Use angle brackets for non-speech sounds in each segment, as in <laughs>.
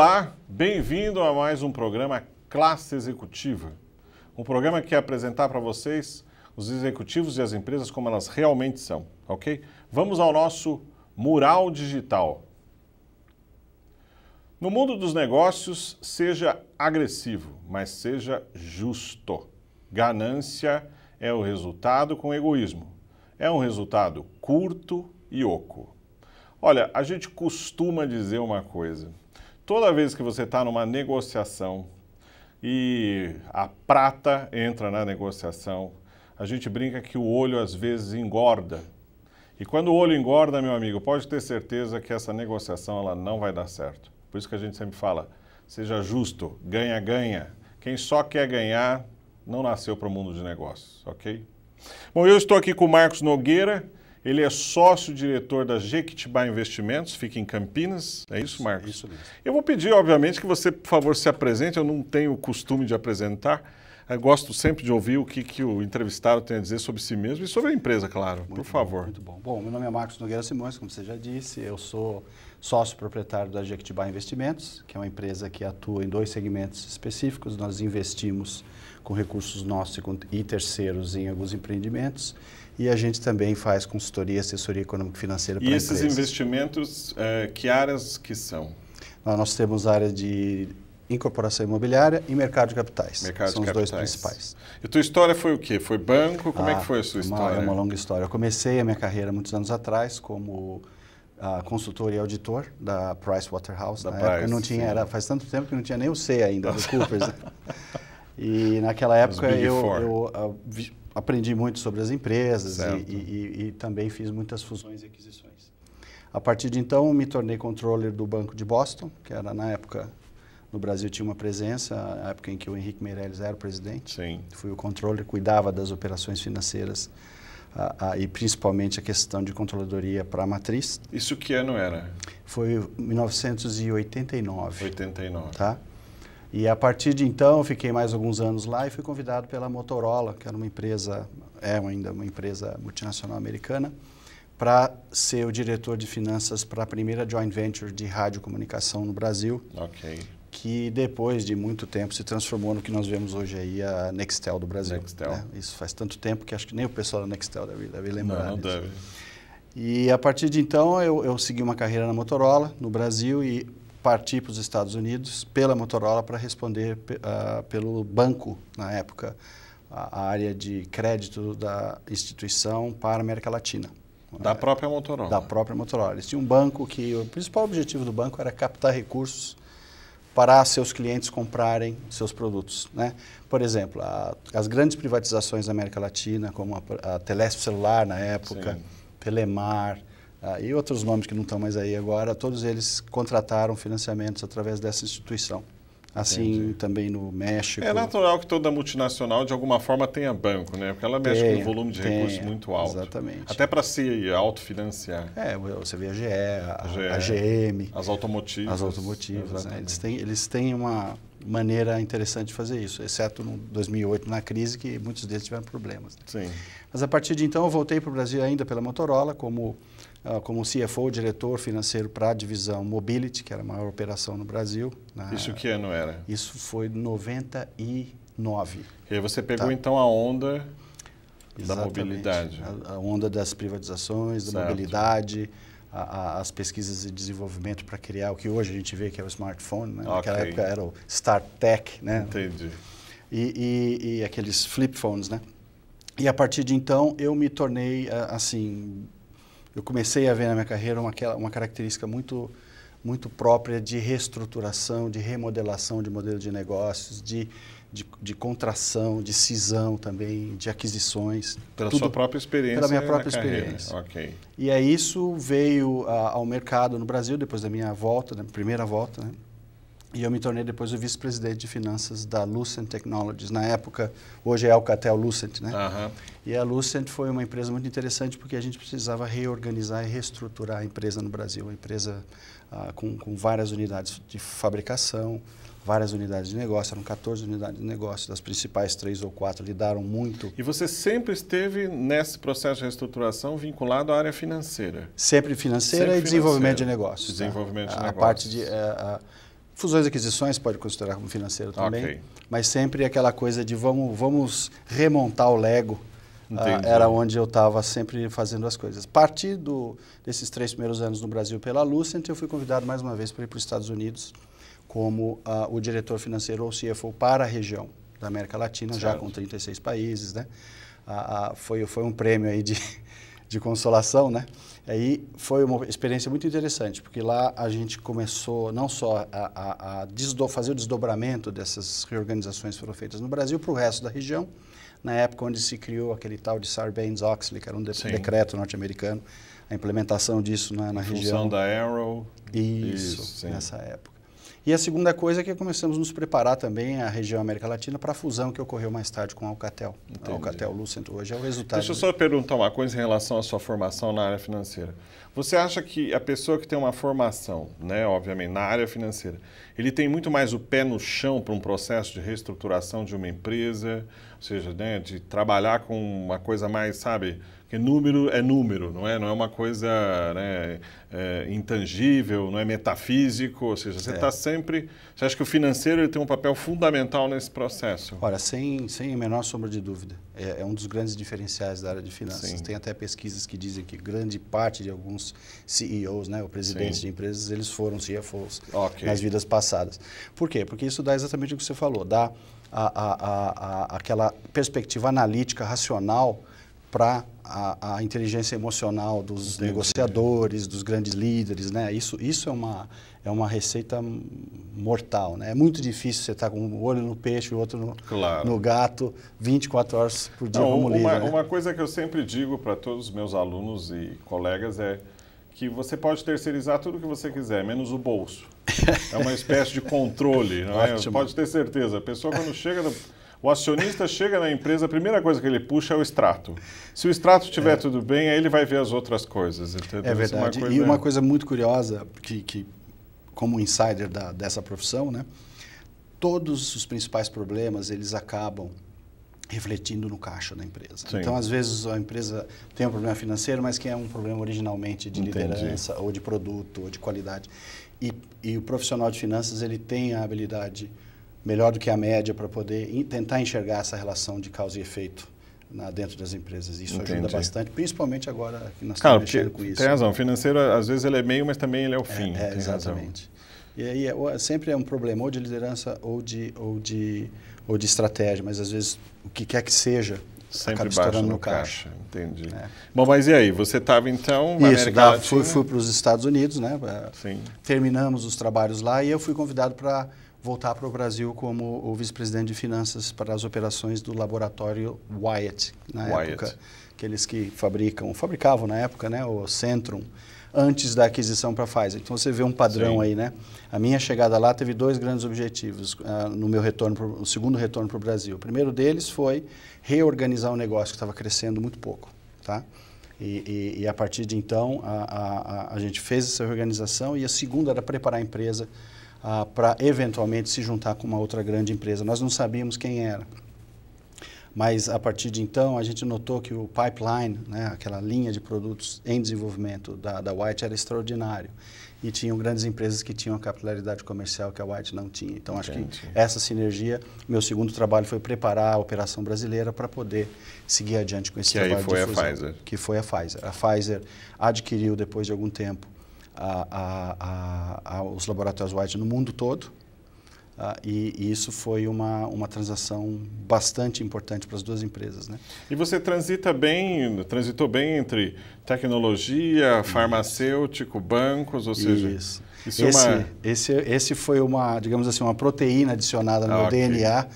Olá, bem-vindo a mais um programa Classe Executiva. Um programa que é apresentar para vocês os executivos e as empresas como elas realmente são, ok? Vamos ao nosso mural digital. No mundo dos negócios, seja agressivo, mas seja justo. Ganância é o resultado com egoísmo. É um resultado curto e oco. Olha, a gente costuma dizer uma coisa toda vez que você está numa negociação e a prata entra na negociação, a gente brinca que o olho às vezes engorda. E quando o olho engorda, meu amigo, pode ter certeza que essa negociação ela não vai dar certo. Por isso que a gente sempre fala, seja justo, ganha, ganha. Quem só quer ganhar não nasceu para o mundo de negócios, ok? Bom, eu estou aqui com o Marcos Nogueira, ele é sócio-diretor da Jequitibá Investimentos, fica em Campinas. É isso, Marcos? Isso mesmo. Eu vou pedir, obviamente, que você, por favor, se apresente. Eu não tenho o costume de apresentar. Eu gosto sempre de ouvir o que, que o entrevistado tem a dizer sobre si mesmo e sobre a empresa, claro. Muito por favor. muito bom. Bom, meu nome é Marcos Nogueira Simões, como você já disse. Eu sou sócio-proprietário da Jequitibá Investimentos, que é uma empresa que atua em dois segmentos específicos. Nós investimos com recursos nossos e terceiros em alguns empreendimentos. E a gente também faz consultoria, assessoria econômica financeira para empresas. E esses investimentos, é, que áreas que são? Nós temos área de incorporação imobiliária e mercado de capitais. Mercado São de os capitais. dois principais. E tua história foi o quê? Foi banco? Como ah, é que ah, foi a sua é história? É uma longa história. Eu comecei a minha carreira muitos anos atrás como uh, consultor e auditor da Price Waterhouse. Da na Price, época não tinha, era, faz tanto tempo que não tinha nem o C ainda, do <laughs> Coopers. E naquela época eu, eu, ah, aprendi muito sobre as empresas e, e, e também fiz muitas fusões e aquisições. A partir de então, me tornei controller do Banco de Boston, que era na época no Brasil tinha uma presença, a época em que o Henrique Meirelles era o presidente. Sim. Fui o controller, cuidava das operações financeiras a, a, e principalmente a questão de controladoria para a matriz. Isso que ano era? Foi 1989. 89. Tá? E a partir de então, fiquei mais alguns anos lá e fui convidado pela Motorola, que era uma empresa, é ainda uma empresa multinacional americana, para ser o diretor de finanças para a primeira joint venture de radiocomunicação no Brasil. Ok. Que depois de muito tempo se transformou no que nós vemos hoje aí, a Nextel do Brasil. Nextel. Né? Isso faz tanto tempo que acho que nem o pessoal da Nextel deve, deve lembrar. Não, não deve. E a partir de então eu, eu segui uma carreira na Motorola, no Brasil, e partir para os Estados Unidos pela Motorola para responder uh, pelo banco, na época, a área de crédito da instituição para a América Latina. Da própria Motorola? Da própria Motorola. Eles tinham um banco que o principal objetivo do banco era captar recursos para seus clientes comprarem seus produtos. Né? Por exemplo, a, as grandes privatizações da América Latina, como a, a Telesp Celular na época, Sim. Telemar, ah, e outros nomes que não estão mais aí agora, todos eles contrataram financiamentos através dessa instituição. Assim Entendi. também no México. É natural que toda multinacional, de alguma forma, tenha banco, né? Porque ela mexe tenha, com um volume de tenha, recursos muito alto. Exatamente. Até para se autofinanciar. É, você vê a GE, a, a, GE, a GM. As automotivas. As automotivas. Né? Eles, têm, eles têm uma maneira interessante de fazer isso, exceto no 2008, na crise, que muitos deles tiveram problemas. Né? Sim. Mas a partir de então, eu voltei para o Brasil ainda pela Motorola, como ah, como CFO, diretor financeiro para a divisão Mobility, que era a maior operação no Brasil. Na... Né? Isso que ano era? Isso foi 99. E aí você pegou tá. então a onda Exatamente. da mobilidade. A, a, onda das privatizações, da certo. mobilidade, a, a, as pesquisas de desenvolvimento para criar o que hoje a gente vê que é o smartphone. Né? Naquela época era o StarTech. Né? Entendi. E, e, e, aqueles flip phones, né? E a partir de então eu me tornei assim eu comecei a ver na minha carreira uma, uma característica muito, muito própria de reestruturação, de remodelação de modelo de negócios, de, de, de contração, de cisão também, de aquisições. Pela tudo, sua própria experiência? Pela minha própria experiência. Ok. E é isso veio a, ah, ao mercado no Brasil depois da minha volta, da minha primeira volta, né? E eu me tornei depois o vice-presidente de finanças da Lucent Technologies. Na época, hoje é Alcatel Lucent, né? Uhum. E a Lucent foi uma empresa muito interessante porque a gente precisava reorganizar e reestruturar a empresa no Brasil. Uma empresa ah, com, com várias unidades de fabricação, várias unidades de negócio, eram 14 unidades de negócio, das principais três ou quatro lidaram muito. E você sempre esteve nesse processo de reestruturação vinculado à área financeira? Financeira, sempre financeira e desenvolvimento de negócios. Né? Desenvolvimento de negócios. A parte de... Eh, Fusões e aquisições pode considerar como financeiro também, okay. mas sempre aquela coisa de vamos, vamos remontar o Lego. Ah, era onde eu estava sempre fazendo as coisas. A partir desses três primeiros anos no Brasil pela Lucent, eu fui convidado mais uma vez para ir para os Estados Unidos como ah, o diretor financeiro ou CFO para a região da América Latina, certo. já com 36 países. Né? Ah, ah, foi, foi um prêmio aí de de consolação, né? Aí foi uma experiência muito interessante, porque lá a gente começou não só a, a, a fazer o desdobramento dessas reorganizações que foram feitas no Brasil para o resto da região, na época onde se criou aquele tal de Sarbanes-Oxley, que era um de Sim. decreto norte-americano, a implementação disso né, na região. Função da Arrow. Isso, Isso nessa época. E a segunda coisa é que começamos a nos preparar também a região América Latina para a fusão que ocorreu mais tarde com a Alcatel. Entendi. A Alcatel Lucent hoje é o resultado. Deixa eu só de... perguntar uma coisa em relação à sua formação na área financeira. Você acha que a pessoa que tem uma formação, né, obviamente, na área financeira, ele tem muito mais o pé no chão para um processo de reestruturação de uma empresa, ou seja, né, de trabalhar com uma coisa mais, sabe, porque número é número, não é? Não é uma coisa né, é, intangível, não é metafísico. Ou seja, você está é. sempre. Você acha que o financeiro ele tem um papel fundamental nesse processo? Olha, sem, sem a menor sombra de dúvida. É, é um dos grandes diferenciais da área de finanças. Sim. Tem até pesquisas que dizem que grande parte de alguns CEOs, né, ou presidentes Sim. de empresas, eles foram CFOs okay. nas vidas passadas. Por quê? Porque isso dá exatamente o que você falou, dá a, a, a, aquela perspectiva analítica, racional, para a, a, inteligência emocional dos Entendi. negociadores, dos grandes líderes, né? Isso, isso é, uma, é uma receita mortal, né? É muito difícil você estar tá com um olho no peixe, e o outro no, claro. no gato, 24 horas por dia Não, como uma, líder. Né? Uma coisa que eu sempre digo para todos os meus alunos e colegas é que você pode terceirizar tudo o que você quiser, menos o bolso. <laughs> É uma espécie de controle, não é? Ótimo. Pode ter certeza. A pessoa quando chega... O acionista chega na empresa, a primeira coisa que ele puxa é o extrato. Se o extrato estiver é. tudo bem, aí ele vai ver as outras coisas. Entendeu? É, é verdade. e uma coisa muito curiosa, que, que como insider da, dessa profissão, né, todos os principais problemas eles acabam refletindo no caixa da empresa. Sim. Então, às vezes, a empresa tem um problema financeiro, mas que é um problema originalmente de Entendi. liderança, ou de produto, ou de qualidade. E, e, o profissional de finanças ele tem a habilidade melhor do que a média para poder in, tentar enxergar essa relação de causa e efeito na, dentro das empresas. Isso Entendi. ajuda bastante, principalmente agora que nós estamos mexendo com isso. Tem né? razão. Financeiro, às vezes, ele é meio, mas também ele é o é, fim. É, é exatamente. Razão. E aí é, sempre é um problema, ou de liderança ou de, ou de, ou de estratégia, mas às vezes o que quer que seja. Sempre baixa no, no caixa. caixa. Entendi. É. Bom, mas e aí? Você estava então na Isso, América fui, fui para os Estados Unidos, né? Sim. Terminamos os trabalhos lá e eu fui convidado para voltar para o Brasil como o vice-presidente de finanças para as operações do laboratório Wyatt, na Wyatt. época. Aqueles que fabricam, fabricavam na época, né, o Centrum, antes da aquisição para a Pfizer. Então você vê um padrão Sim. aí, né? A minha chegada lá teve dois grandes objetivos uh, no meu retorno, pro, o segundo retorno para o Brasil. O primeiro deles foi reorganizar um negócio que estava crescendo muito pouco, tá? E, e, e, a partir de então a, a, a, a gente fez essa organização e a segunda era preparar a empresa ah, para eventualmente se juntar com uma outra grande empresa. Nós não sabíamos quem era. Mas a partir de então, a gente notou que o pipeline, né, aquela linha de produtos em desenvolvimento da, da White, era extraordinário. E tinham grandes empresas que tinham a capilaridade comercial que a White não tinha. Então, acho Entendi. que essa sinergia, meu segundo trabalho foi preparar a operação brasileira para poder seguir adiante com esse que trabalho. Que aí foi a Pfizer. Que foi a Pfizer. A Pfizer adquiriu, depois de algum tempo, a, a, aos laboratórios White no mundo todo. Uh, e, e, isso foi uma, uma transação bastante importante para as duas empresas. Né? E você transita bem, transitou bem entre tecnologia, farmacêutico, bancos, ou seja... Isso. esse, é uma... esse, esse foi uma, digamos assim, uma proteína adicionada no ah, okay. DNA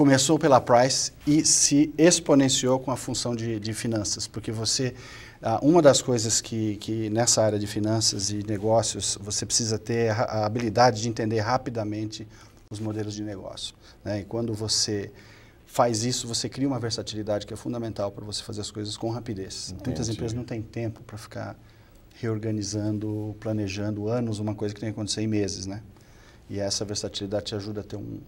começou pela Price e se exponenciou com a função de, de finanças, porque você ah, uma das coisas que, que nessa área de finanças e negócios você precisa ter a habilidade de entender rapidamente os modelos de negócio. Né? E quando você faz isso, você cria uma versatilidade que é fundamental para você fazer as coisas com rapidez. Entendi. Muitas empresas não têm tempo para ficar reorganizando, planejando anos, uma coisa que tem que acontecer em meses. Né? E essa versatilidade te ajuda a ter um,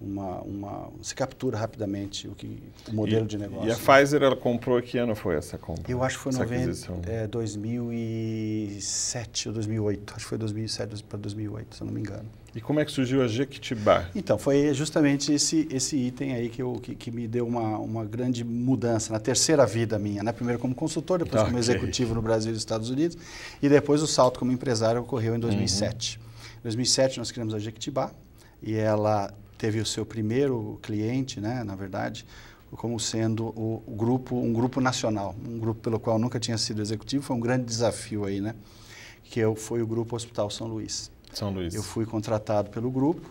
uma, uma, se captura rapidamente o, que, o modelo e, de negócio. E a Pfizer, ela comprou, que ano foi essa compra? Eu acho que foi em é, 2007 ou 2008, acho que foi 2007 para 2008, se eu não me engano. E como é que surgiu a Jequitibá? Então, foi justamente esse, esse item aí que, eu, que, que me deu uma, uma grande mudança na terceira vida minha. Né? Primeiro como consultor, depois okay. como executivo no Brasil e nos Estados Unidos, e depois o salto como empresário ocorreu em 2007. Em uhum. 2007 nós criamos a Jequitibá, e ela teve o seu primeiro cliente, né, na verdade, como sendo o, grupo, um grupo nacional, um grupo pelo qual nunca tinha sido executivo, foi um grande desafio aí, né? Que eu, foi o grupo Hospital São Luís. São Luís. Eu fui contratado pelo grupo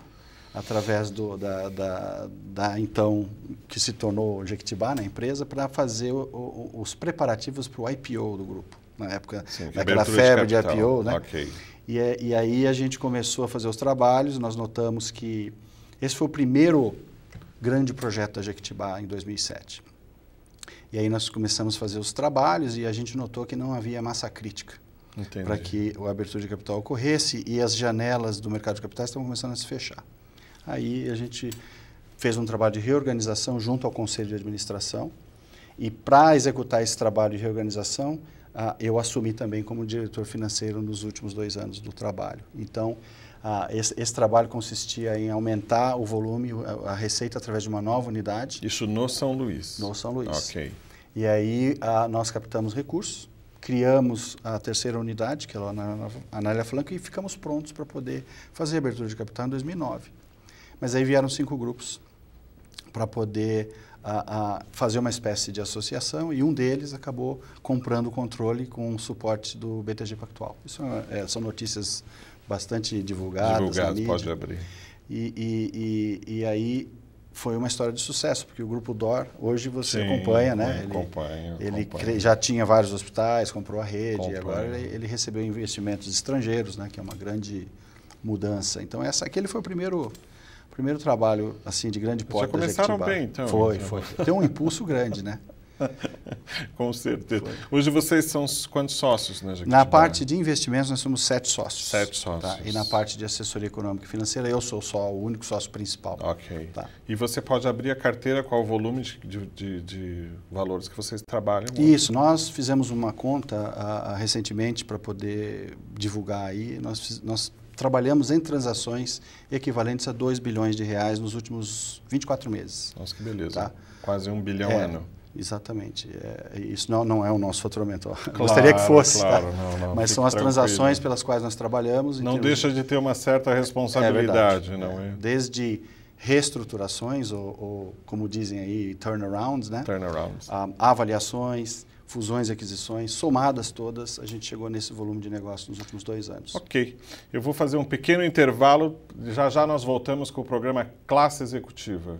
através do, da, da, da então que se tornou Jequitibá na né, empresa para fazer o, o, os preparativos para o IPO do grupo na época Sim, daquela febre de, de, IPO, né? Okay. E, é, e aí a gente começou a fazer os trabalhos. Nós notamos que esse foi o primeiro grande projeto da Jequitibá em 2007. E aí nós começamos a fazer os trabalhos e a gente notou que não havia massa crítica para que a abertura de capital ocorresse e as janelas do mercado de capitais estavam começando a se fechar. Aí a gente fez um trabalho de reorganização junto ao Conselho de Administração e para executar esse trabalho de reorganização, ah, eu assumi também como diretor financeiro nos últimos dois anos do trabalho. Então, ah, esse, esse, trabalho consistia em aumentar o volume, a, a, receita através de uma nova unidade. Isso no São Luís? No São Luís. Ok. E aí ah, nós captamos recursos, criamos a terceira unidade, que é lá na Anália Flanco, e ficamos prontos para poder fazer a abertura de capital em 2009. Mas aí vieram cinco grupos para poder ah, fazer uma espécie de associação e um deles acabou comprando o controle com o suporte do BTG Pactual. Isso é, é são notícias bastante divulgadas. Divulgadas, pode abrir. E, e, e, e, aí foi uma história de sucesso, porque o Grupo DOR, hoje você Sim, acompanha, né? Ele, acompanho, ele acompanho. já tinha vários hospitais, comprou a rede, acompanho. e agora é. ele, recebeu investimentos estrangeiros, né? Que é uma grande mudança. Então, essa, aquele foi o primeiro primeiro trabalho assim de grande porte. Já começaram bem, então. Foi, então. foi. Tem um impulso grande, né? <laughs> <laughs> Com certeza. Foi. Hoje vocês são quantos sócios na Jequitibá? Na parte de investimentos, nós somos sete sócios. Sete tá? sócios. Tá? E na parte de assessoria econômica e financeira, eu sou só o único sócio principal. Ok. Tá? E você pode abrir a carteira qual o volume de, de, de valores que vocês trabalham? Hoje? Isso. Nós fizemos uma conta ah, ah, recentemente para poder divulgar aí. Nós, nós trabalhamos em transações equivalentes a 2 bilhões de reais nos últimos 24 meses. Nossa, que beleza. Tá? Quase um bilhão é, ano. Exatamente. É, isso não, não é o nosso faturamento. Claro, Gostaria que fosse. Tá? Claro, tá? não, não, Mas são as tranquilo. transações pelas quais nós trabalhamos. Não deixa de... de ter uma certa é, é responsabilidade, é, não é? Desde reestruturações, ou, ou, como dizem aí, turnarounds, né? Turnarounds. Ah, avaliações, fusões e aquisições, somadas todas, a gente chegou nesse volume de negócio nos últimos dois anos. Ok. Eu vou fazer um pequeno intervalo, já já nós voltamos com o programa Classe Executiva.